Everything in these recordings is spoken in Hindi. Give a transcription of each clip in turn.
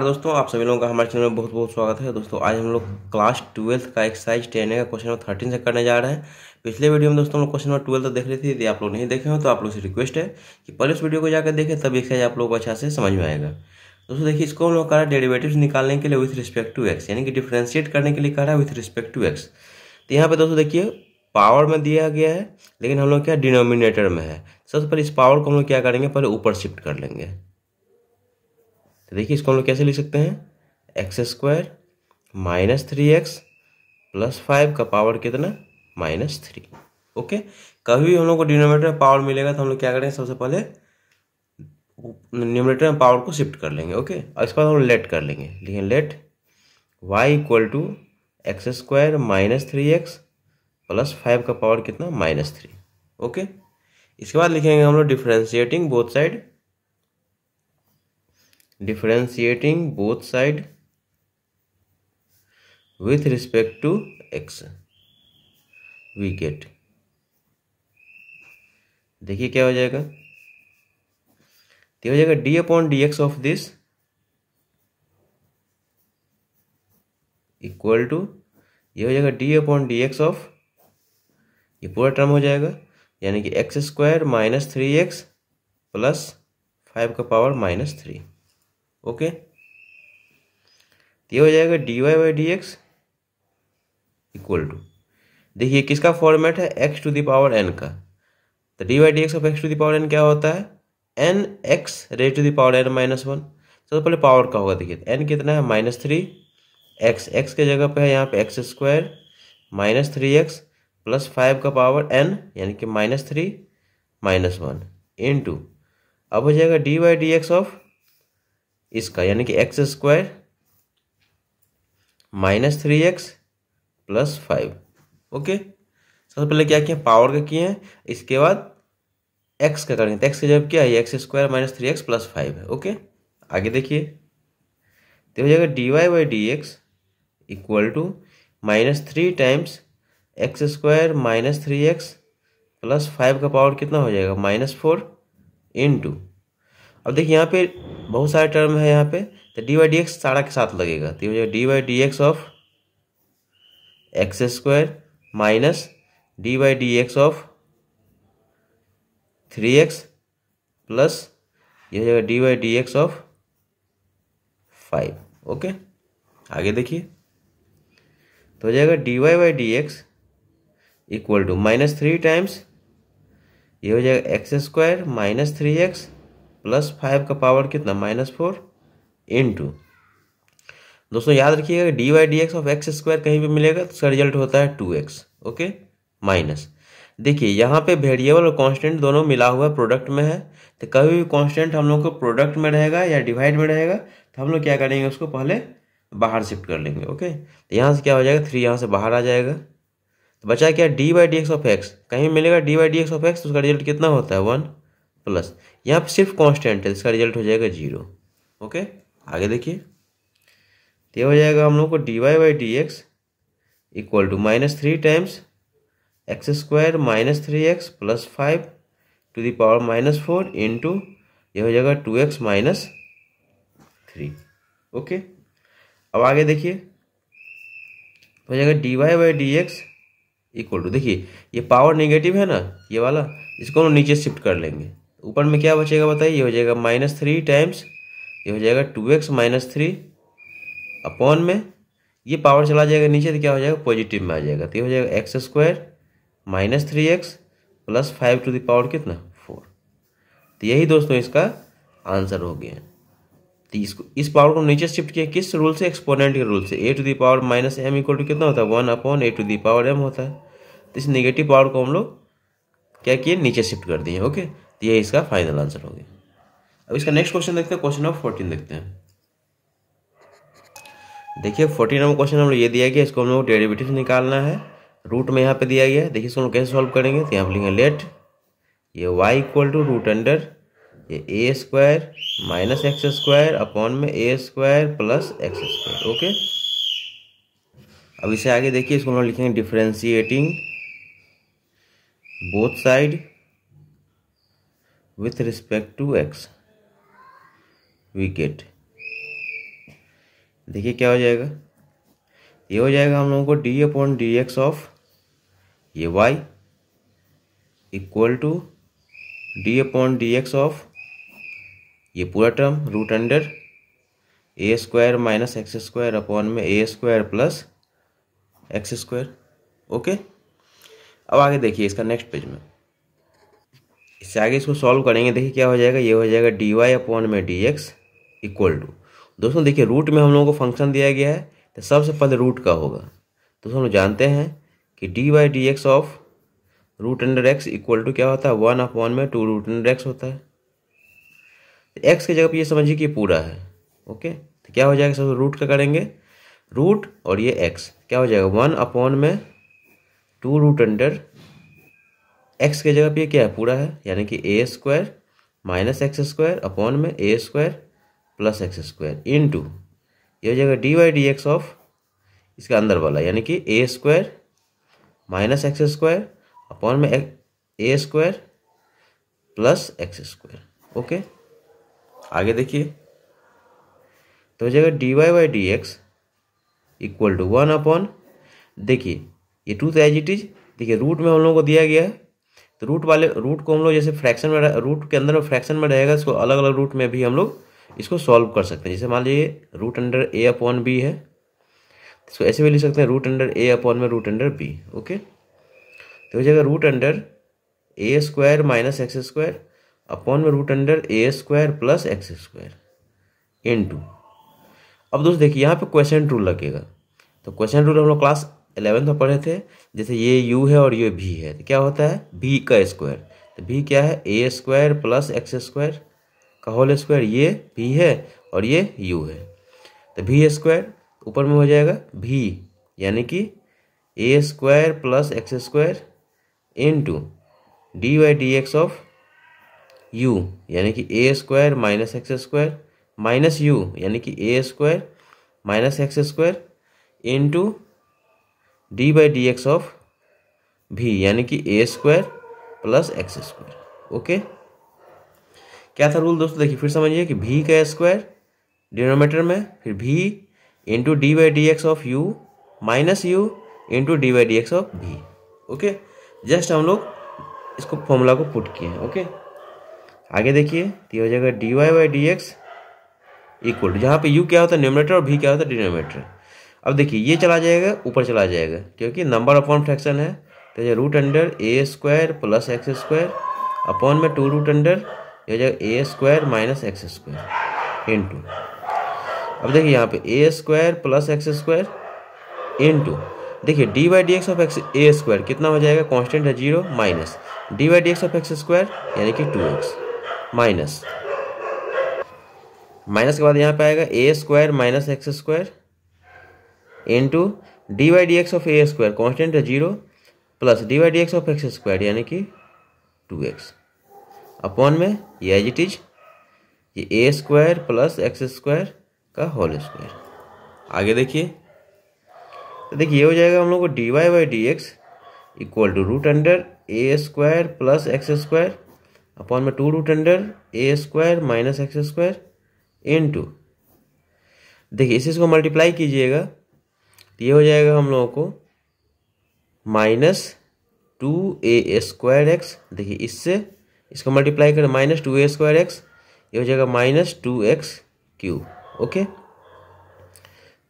दोस्तों आप सभी लोगों का हमारे चैनल में बहुत बहुत स्वागत है दोस्तों आज हम लोग क्लास ट्वेल्थ का एक्सरसाइज टेन का क्वेश्चन नंबर थर्टीन से करने जा रहे हैं पिछले वीडियो में दोस्तों हम लोग क्वेश्चन नंबर ट्वेल्थ देख लेते थे यदि आप लोग नहीं देखे हो तो आप लोग से रिक्वेस्ट है कि पहले उस वीडियो को जाकर देखें तब एक्सरसाइज आप लोग को अच्छा से समझ में आएगा दोस्तों देखिए इसको हम लोग कह रहा निकालने के लिए विथ रिस्पेक्ट टू एक्स यानी कि डिफ्रेंशिएट करने के लिए कहा रहा है विथ रिस्पेक्ट टू एक्स तो यहाँ पे दोस्तों देखिए पावर में दिया गया है लेकिन हम लोग क्या डिनोमिनेटर में है सबसे पहले इस पावर को हम लोग क्या करेंगे पहले ऊपर शिफ्ट कर लेंगे तो देखिए इसको हम लोग कैसे लिख सकते हैं x square minus three x plus five का पावर कितना माइनस थ्री ओके कभी भी हम लोग को डिनोमिनेटर में पावर मिलेगा तो हम लोग क्या करेंगे सबसे पहले न्यूमिनेटर में पावर को शिफ्ट कर लेंगे ओके और इसके बाद हम लेट कर लेंगे लेकिन let y equal to x square minus three x plus five का पावर कितना माइनस थ्री ओके इसके बाद लिखेंगे हम लोग differentiating both side differentiating both side with respect to x we get देखिए क्या हो जाएगा ये हो जाएगा d upon d x of this equal to ये हो जाएगा d upon d x of ये पूरा टर्म हो जाएगा यानी कि x square minus three x plus five का पावर माइनस थ्री ओके ये हो जाएगा d y by d x equal to देखिए किसका फॉर्मेट है एक्स टू दावर एन का तो d y d x of x to the power n क्या होता है n x raise to the power n minus one सबसे पहले पावर का होगा देखिए एन कितना है माइनस थ्री एक्स एक्स के जगह पे है यहाँ पे x square minus three x plus five का पावर एन यानी कि minus three minus one into अब हो जाएगा d y d x of इसका यानी कि x square minus three x plus five okay सबसे पहले क्या किए पावर का किए हैं इसके बाद एक्स का करेंगे एक्स का जब क्या है x square minus three x plus five है ओके आगे देखिए तो हो जाएगा d y by d x equal to minus three times x square minus three x plus five का पावर कितना हो जाएगा माइनस फोर इन टू अब देखिए यहाँ पे बहुत सारे टर्म है यहाँ पे तो डी वाई डी एक्स साढ़ा के साथ लगेगा तो ये d y d x of x square minus d y d x of three x plus ये हो जाएगा d y d x of five okay आगे देखिए तो हो जाएगा d y by d x equal to minus three times ये हो जाएगा x square minus three x plus five का पावर कितना माइनस फोर इन टू दोस्तों याद रखिएगा d y d x of x square कहीं भी मिलेगा तो उसका रिजल्ट होता है टू एक्स ओके माइनस देखिए यहाँ पे वेरिएबल और कांस्टेंट दोनों मिला हुआ प्रोडक्ट में है तो कभी भी कांस्टेंट हम लोग को प्रोडक्ट में रहेगा या डिवाइड में रहेगा तो हम लोग क्या करेंगे उसको पहले बाहर शिफ्ट कर लेंगे ओके तो यहाँ से क्या हो जाएगा थ्री यहाँ से बाहर आ जाएगा तो बचा क्या d by d x of x कहीं मिलेगा d by d x of x तो उसका रिजल्ट कितना होता है वन प्लस यहाँ पर सिर्फ कांस्टेंट है इसका रिजल्ट हो जाएगा जीरो ओके आगे देखिए तो ये हो जाएगा हम लोग को d y by d x equal to minus three times x square minus three x plus five to the power minus four into ये हो जाएगा two x minus three okay अब आगे देखिए हो जाएगा d y by d x equal to देखिए ये पावर नेगेटिव है ना ये वाला इसको हम नीचे शिफ्ट कर लेंगे ऊपर में क्या बचेगा बताइए ये हो जाएगा माइनस थ्री टाइम्स ये हो जाएगा two x minus three upon में ये पावर चला जाएगा नीचे तो क्या हो जाएगा पॉजिटिव में आ जाएगा तो ये हो जाएगा x square minus three x plus five to the power कितना फोर तो यही दोस्तों इसका आंसर हो गया इसको इस पावर को नीचे शिफ्ट किया किस रूल से एक्सपोनेंट के रूल से a to the power minus m equal to कितना होता है one upon a to the power m होता है तो इस नेगेटिव पावर को हम लोग क्या किए नीचे शिफ्ट कर दिए ओके तो ये इसका फाइनल आंसर हो गया अब इसका नेक्स्ट क्वेश्चन देखते हैं क्वेश्चन नंबर फोर्टीन देखते हैं देखिए फोर्टीन नंबर क्वेश्चन हम लोग ये दिया गया इसको हम लोग डेरिवेटिव निकालना है रूट में यहाँ पे दिया गया देखिए इसको हम कैसे सॉल्व करेंगे तो यहाँ पर लिखेंगे लेट ये y equal to root under ये a square minus x square upon में a square plus x square okay अब इसे आगे देखिए इसको हम लोग लिखेंगे differentiating both side with respect to x we get देखिए क्या हो जाएगा ये हो जाएगा हम लोगों को d upon d x of ये y equal to d upon d x of ये पूरा term root under a square minus x square upon में a square plus x square okay अब आगे देखिए इसका नेक्स्ट पेज में इससे आगे इसको सॉल्व करेंगे देखिए क्या हो जाएगा ये हो जाएगा डी वाई अपॉन में डी एक्स इक्वल टू दोस्तों देखिए रूट में हम लोगों को फंक्शन दिया गया है तो सबसे पहले रूट का होगा दोस्तों हम लोग जानते हैं कि d y d x of root under x equal to क्या होता है वन अपॉन में टू रूट अंडर एक्स होता है एक्स की जगह पर ये समझिए कि पूरा है ओके तो क्या हो जाएगा सब रूट का करेंगे रूट और ये एक्स क्या हो जाएगा वन अपॉन में टू रूट अंडर एक्स की जगह पे क्या है पूरा है यानी कि a square minus x square upon में a square plus x square into ये हो जाएगा d y d x of इसका अंदर वाला यानी कि a square minus x square upon में a square plus x square okay आगे देखिए तो हो जाएगा d y by d x equal to one upon देखिए ये टू एज इट इज देखिए रूट में हम लोगों को दिया गया है तो रूट वाले रूट को हम लोग जैसे फ्रैक्शन में रूट के अंदर फ्रैक्शन में रहेगा इसको अलग अलग रूट में भी हम लोग इसको सॉल्व कर सकते हैं जैसे मान लीजिए root under a upon b है इसको ऐसे भी लिख सकते हैं रूट अंडर ए अपॉन में रूट अंडर बी ओके तो हो जाएगा root under a square minus x square upon में root under a square plus x square into अब दोस्त देखिए यहाँ पे क्वेश्चन रूल लगेगा तो क्वेश्चन रूल हम लोग क्लास इलेवेंथ में पढ़े थे जैसे ये यू है और ये भी है तो क्या होता है भी का स्क्वायर तो भी क्या है a square plus x square का होल स्क्वायर ये भी है और ये यू है तो भी स्क्वायर ऊपर में हो जाएगा भी यानी कि a square plus x square into d y d x of u यानी कि a square minus x square minus u यानी कि a square minus x square into d by d x of भी यानी कि a square plus x square okay क्या था रूल दोस्तों देखिए फिर समझिए कि भी का स्क्वायर डिनोमीटर में फिर भी into d by d x of u minus u into d by d x of भी ओके जस्ट हम लोग इसको फॉर्मूला को पुट किए हैं ओके आगे देखिए तो ये हो जाएगा d y by d x equal to जहाँ पर यू क्या होता है न्यूमिनेटर और भी क्या होता है डिनोमेटर अब देखिए ये चला जाएगा ऊपर चला जाएगा क्योंकि नंबर अपॉन फ्रैक्शन है तो ये root under a square plus x square upon में टू रूट अंडर ये हो जाएगा a square minus x square into अब देखिए यहाँ पे a square plus x square into देखिए d y d x of x a square कितना हो जाएगा कॉन्स्टेंट है zero minus d y d x of x square यानी कि टू एक्स माइनस माइनस के बाद यहाँ पे आएगा a square minus x square into d y d x of a square constant है zero plus d y d x of x square यानी कि टू एक्स अपॉन में ये एज इट इज ये a square plus x square का होल स्क्वायर आगे देखिए तो देखिए ये हो जाएगा हम लोग को d y by d x equal to root under a square plus x square upon में two root under a square minus x square into देखिए इसे इसको मल्टीप्लाई कीजिएगा तो ये हो जाएगा हम लोगों को minus two a square x देखिए इससे इसको मल्टीप्लाई कर minus two a square x ये हो जाएगा minus two x cube okay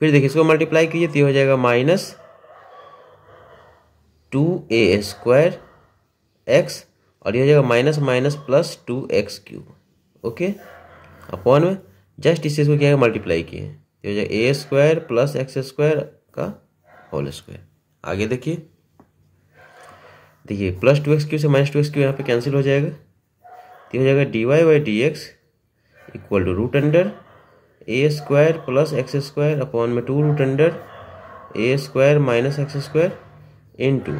फिर देखिए इसको मल्टीप्लाई कीजिए तो ये हो जाएगा minus two a square x और ये हो जाएगा minus minus plus two x cube okay upon में जस्ट इस चीज़ को क्या है मल्टीप्लाई किए हो जाएगा a square plus x square का होल स्क्वायर आगे देखिए देखिए प्लस टू एक्स क्यू से माइनस टू एक्स क्यू यहाँ पर कैंसिल हो जाएगा तो हो जाएगा d y by d x equal to root under a square plus x square upon में two root under a square minus x square into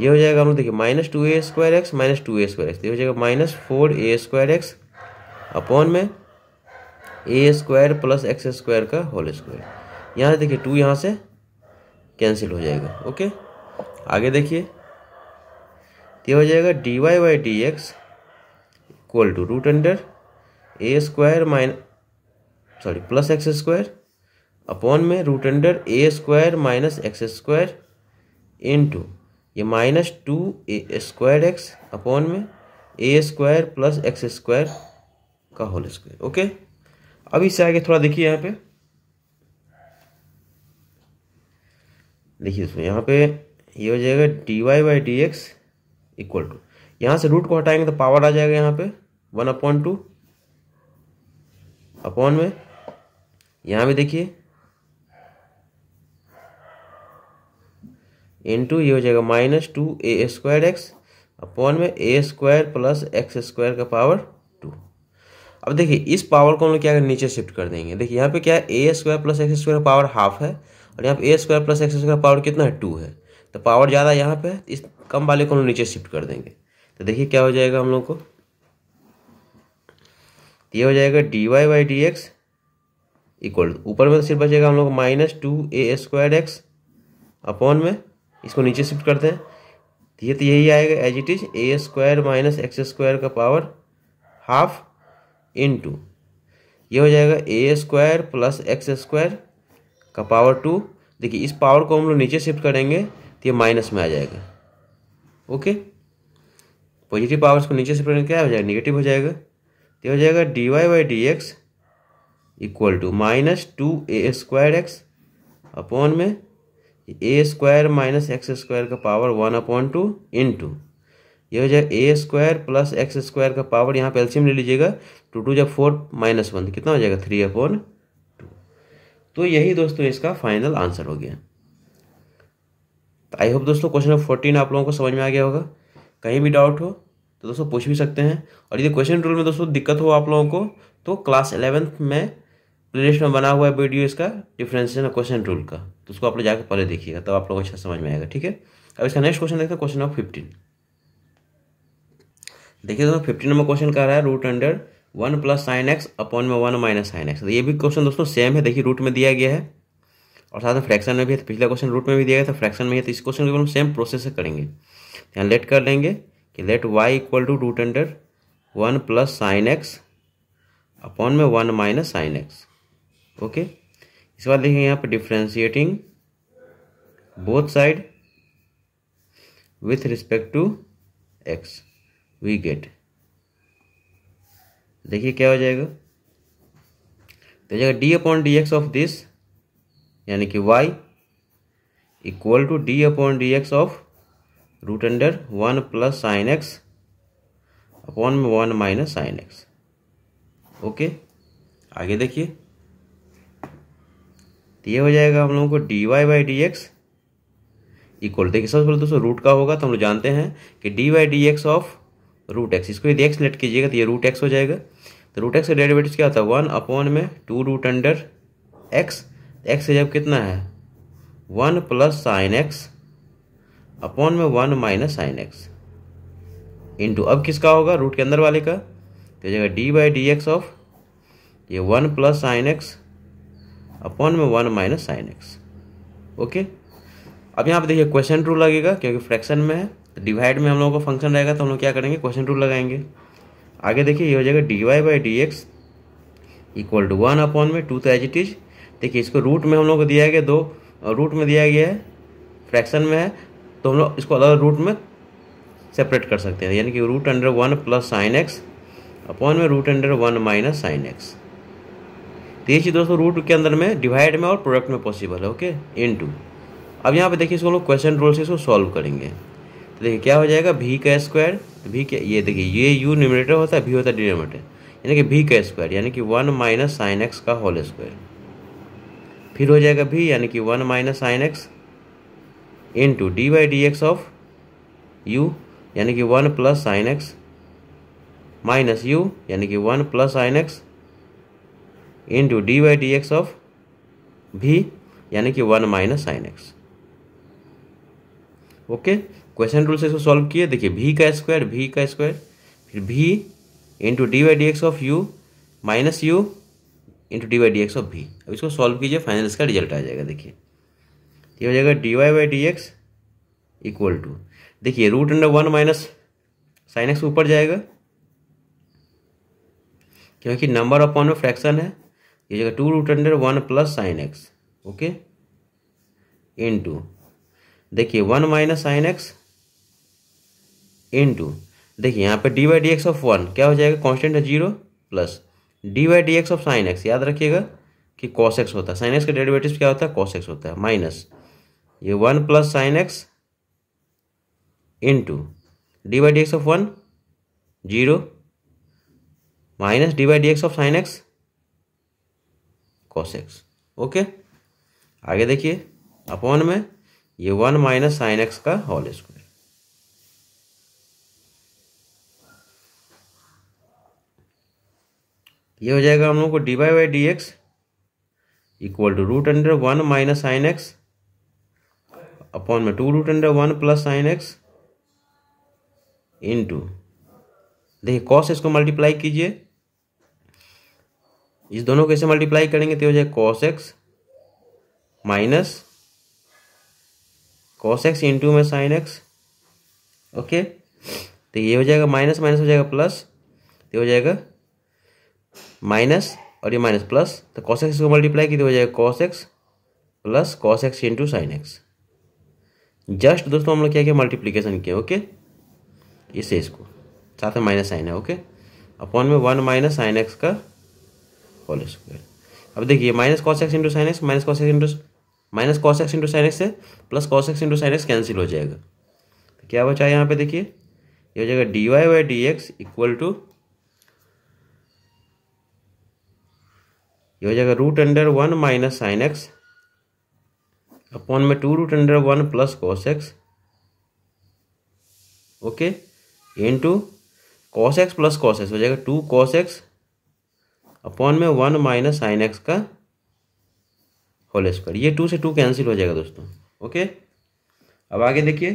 ये हो जाएगा हम लोग देखिए minus two a square x minus two a square x ये हो जाएगा माइनस फोर ए स्क्वायर एक्स अपॉन में a square plus x square का होल स्क्वायर यहाँ से देखिए टू यहाँ से कैंसिल हो जाएगा ओके आगे देखिए ये हो जाएगा d y by d x equal to root under a square mine sorry plus x square upon में root under a square minus x square into ये minus two a square x upon में a square plus x square का होल स्क्वायर ओके अब इससे आगे थोड़ा देखिए यहाँ पे देखिए इसमें यहाँ पे ये हो जाएगा d y by d x equal to यहाँ से रूट को हटाएंगे तो पावर आ जाएगा यहाँ पे वन अपॉन टू अपॉन में यहाँ भी देखिए इंटू ये हो जाएगा minus two a square x upon में a square plus x square का पावर टू अब देखिए इस पावर को हम लोग क्या कर नीचे शिफ्ट कर देंगे देखिए यहाँ पे क्या है a square plus x square power half है और यहाँ पे a square plus x square power कितना है टू है तो पावर ज़्यादा यहाँ पे है इस कम वाले को हम नीचे शिफ्ट कर देंगे तो देखिए क्या हो जाएगा हम लोग को ये हो जाएगा d y by d x equal ऊपर में तो सिर्फ बचेगा हम लोग minus two a square x upon में इसको नीचे शिफ्ट करते हैं ये तो यही आएगा as it is a square minus x square का पावर हाफ इन टू ये हो जाएगा a square plus x square का पावर टू देखिए इस पावर को हम लोग नीचे शिफ्ट करेंगे तो ये माइनस में आ जाएगा ओके पॉजिटिव पावर्स को नीचे शिफ्ट करेंगे क्या हो जाएगा निगेटिव हो जाएगा तो हो जाएगा d y by d x equal to minus two a square x upon में a square minus x square का power one upon two into ये हो जाएगा a square plus x square का पावर यहाँ पे एल्सियम ले लीजिएगा टू टू जब फोर माइनस वन कितना हो जाएगा थ्री अपॉन टू तो यही दोस्तों इसका फाइनल आंसर हो गया तो आई होप दोस्तों क्वेश्चन नंबर फोर्टीन आप लोगों को समझ में आ गया होगा कहीं भी डाउट हो तो दोस्तों पूछ भी सकते हैं और यदि क्वेश्चन रूल में दोस्तों दिक्कत हो आप लोगों को तो क्लास एलेवेंथ में प्लेलिस्ट में बना हुआ है वीडियो इसका डिफ्रेंसेशन और क्वेश्चन रूल का तो उसको आप लोग जाकर पहले देखिएगा तब तो आप लोग अच्छा समझ में आएगा ठीक है अब इसका नेक्स्ट क्वेश्चन देखते हैं क्वेश्चन नंबर फिफ्टीन देखिए दोस्तों फिफ्टीन नंबर क्वेश्चन कह रहा है root under one plus sine x upon में वन माइनस साइन एक्स ये भी क्वेश्चन दोस्तों सेम है देखिए रूट में दिया गया है और साथ में फ्रैक्शन में भी है तो पिछला क्वेश्चन रूट में भी दिया गया था फ्रैक्शन में है तो इस क्वेश्चन को हम सेम प्रोसेस से करेंगे यहाँ लेट कर लेंगे कि let y equal to root under one plus sine x upon में one minus sine x okay इसके बाद देखेंगे यहाँ पर differentiating both side with respect to x we get देखिए क्या हो जाएगा तो जाएगा d upon d x of this यानी कि y equal to d upon d x of root under one plus sine x upon one minus sine x okay आगे देखिए तो ये हो जाएगा हम लोगों को d y by d x equal देखिए सबसे पहले दोस्तों रूट का होगा तो हम लोग जानते हैं कि d y d x of root x इसको यदि एक्स लेट कीजिएगा तो ये रूट एक्स हो जाएगा तो रूट एक्स का डेरिवेटिव क्या होता है वन अपॉन में two root under x x जब कितना है one plus sine x upon में one minus sine x into अब किसका होगा रूट के अंदर वाले का तो जाएगा d by d x of ये one plus sine x upon में one minus sine x okay अब यहाँ पे देखिए क्वेश्चन रूल लगेगा क्योंकि फ्रैक्शन में है तो डिवाइड में हम लोगों का फंक्शन रहेगा तो हम लोग क्या करेंगे क्वेश्चन रूल लगाएंगे आगे देखिए ये हो जाएगा d y by d x equal to one upon में टू तो एज इट इज देखिए इसको रूट में हम लोग को दिया गया दो रूट में दिया गया है फ्रैक्शन में है तो हम लोग इसको अलग रूट में सेपरेट कर सकते हैं यानी कि root under one plus sine x upon में root under one minus sine x तो ये चीज़ दोस्तों रूट के अंदर में डिवाइड में और प्रोडक्ट में पॉसिबल है ओके इन टू अब यहाँ पे देखिए इसको लोग क्वेश्चन रूल से इसको सॉल्व करेंगे तो देखिए क्या हो जाएगा भी का स्क्वायर तो भी क्या ये देखिए ये यू न्यूमिनेटर होता है भी होता है डिनोमीटर यानी कि भी का स्क्वायर यानी कि वन माइनस साइन एक्स का होल स्क्वायर फिर हो जाएगा भी यानी कि one minus sine x into d by d x of u यानी कि one plus sine x minus u यानी कि one plus sine x into d y d x of भी यानी कि one minus sine x okay quotient rule से इसको सॉल्व किए देखिए भी का स्क्वायर भी का स्क्वायर फिर भी into d y d x of u minus u into d y d x of भी अब इसको सॉल्व कीजिए फाइनल इसका रिजल्ट आ जाएगा देखिए ये हो जाएगा d y by d x equal to देखिए root under one minus sine x ऊपर जाएगा क्योंकि नंबर अपॉन में फ्रैक्शन है ये जगह two root under one plus sine x okay into देखिए one minus sine x into देखिए यहाँ पे d y d x of one क्या हो जाएगा कांस्टेंट है zero plus d y d x of sine x याद रखिएगा कि कॉस एक्स होता है साइन एक्स का डेरिवेटिव क्या होता है कॉस एक्स होता है माइनस ये one plus sine x into d y d x of one zero minus d y d x of sine x cos x okay आगे देखिए अपॉन में ये वन माइनस साइन एक्स का होल स्क्वायर ये हो जाएगा हम लोग को d y by d x equal to root under one minus sine x upon में two root under one plus sine x into देखिए कॉस इसको मल्टीप्लाई कीजिए इस दोनों को ऐसे मल्टीप्लाई करेंगे तो हो जाए cos x minus cos x into में साइन एक्स ओके तो ये हो जाएगा माइनस माइनस हो जाएगा प्लस तो, तो, तो हो जाएगा माइनस और ये माइनस प्लस तो कॉस एक्स को मल्टीप्लाई की तो हो जाएगा cos x plus cos x into sine x just दोस्तों हम लोग क्या किया मल्टीप्लीकेशन किया ओके इसे इसको साथ में माइनस साइन है ओके अपॉन में वन माइनस साइन एक्स का होल स्क्वायर अब देखिए minus cos x into sine x minus cos x into minus cos x into sine x से plus cos x into sine x cancel हो जाएगा तो क्या बचा है यहाँ पे देखिए ये हो जाएगा d y by d x equal to ये हो जाएगा root under one minus sine x upon में two root under one plus cos x okay into cos x plus cos x हो जाएगा टू कॉस एक्स अपॉन में वन माइनस साइन एक्स का होल स्क्वायर ये टू से टू कैंसिल हो जाएगा दोस्तों ओके अब आगे देखिए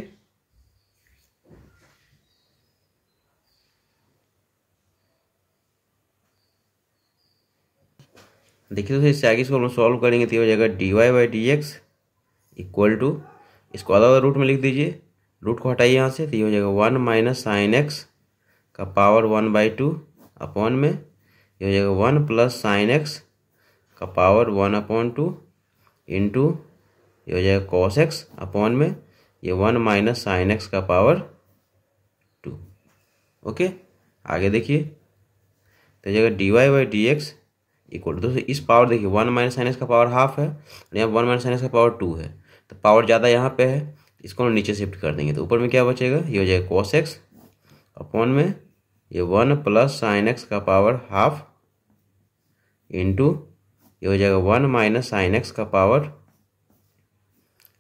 देखिए दोस्तों इससे आगे इसको हम सॉल्व करेंगे तो हो जाएगा d y by d x equal to इसको अलग रूट में लिख दीजिए रूट को हटाइए यहाँ से तो ये हो जाएगा वन माइनस साइन एक्स का power one by two upon में हो जाएगा वन प्लस साइन एक्स का power one upon two into ये हो जाएगा कॉस एक्स अपॉन में ये वन माइनस साइन एक्स का पावर टू ओके आगे देखिए तो जाएगा d y by d x equal दोस्तों इस पावर देखिए वन माइनस साइन एक्स का पावर हाफ है और यहाँ वन माइनस साइन एक्स का पावर टू है तो पावर ज़्यादा यहाँ पे है इसको हम नीचे शिफ्ट कर देंगे तो ऊपर में क्या बचेगा ये हो जाएगा कॉस एक्स अपॉन में ये वन प्लस साइन एक्स का पावर हाफ इंटू ये हो जाएगा वन माइनस साइन एक्स का पावर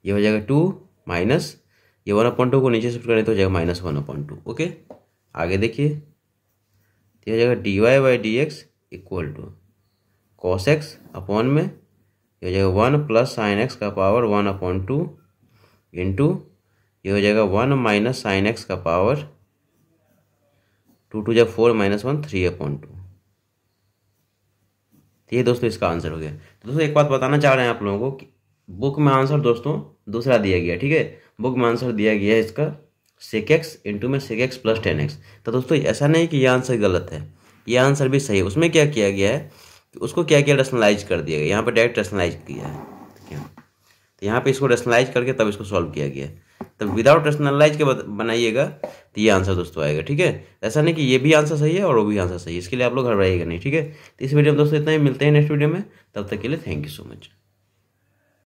ये हो जाएगा टू माइनस ये वन अपॉइंट टू को नीचे शिफ्ट करें तो हो जाएगा minus one upon two okay आगे देखिए तो ये हो जाएगा d y by d x equal to cos x upon में ये हो जाएगा वन प्लस साइन एक्स का power one upon to into ये हो जाएगा वन माइनस साइन एक्स का पावर टू टू जब four minus one three upon two तो ये दोस्तों इसका आंसर हो गया तो दोस्तों एक बात बताना चाह रहे हैं आप लोगों को कि बुक में आंसर दोस्तों दूसरा दिया गया ठीक है बुक में आंसर दिया गया है इसका सिक एक्स इंटू में six x plus ten x तो दोस्तों ऐसा नहीं कि यह आंसर गलत है ये आंसर भी सही है उसमें क्या किया गया है कि उसको क्या किया रेशनलाइज कर दिया गया यहाँ पर डायरेक्ट रेशनलाइज किया है तो यहाँ पर इसको रेशनलाइज करके तब इसको सॉल्व किया गया है तो विदाउट रेशनलाइज के बनाइएगा तो ये आंसर दोस्तों आएगा ठीक है ऐसा नहीं कि ये भी आंसर सही है और वो भी आंसर सही है इसके लिए आप लोग घर घबराइएगा नहीं ठीक है तो इस वीडियो में दोस्तों इतना ही मिलते हैं नेक्स्ट वीडियो में तब तक के लिए थैंक यू सो मच